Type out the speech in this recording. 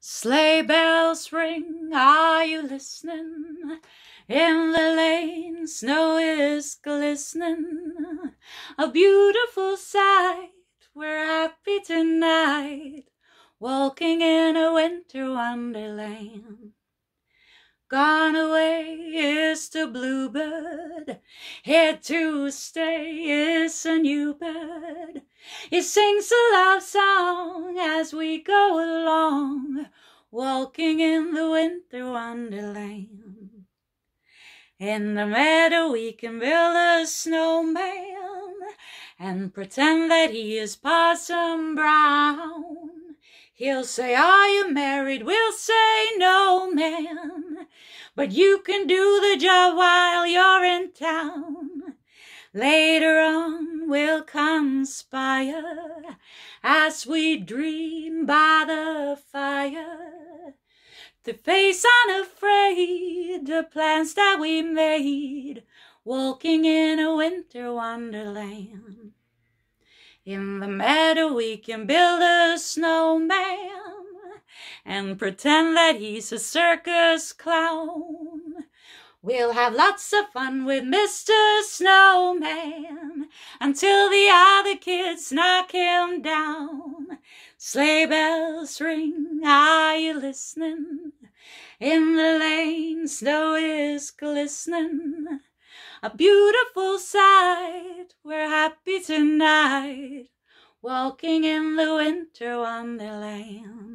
Sleigh bells ring, are you listening? In the lane, snow is glistening. A beautiful sight, we're happy tonight, walking in a winter wonderland. Gone away is the bluebird bed. Here to stay is a new bed. He sings a love song as we go along, walking in the winter wonderland. In the meadow we can build a snowman and pretend that he is Parson Brown. He'll say, are you married? We'll say no can, but you can do the job while you're in town. Later on, we'll conspire as we dream by the fire. To face unafraid the plans that we made, walking in a winter wonderland. In the meadow, we can build a snowman and pretend that he's a circus clown. We'll have lots of fun with Mr. Snowman until the other kids knock him down. Sleigh bells ring, are you listening? In the lane, snow is glistening. A beautiful sight, we're happy tonight, walking in the winter wonderland.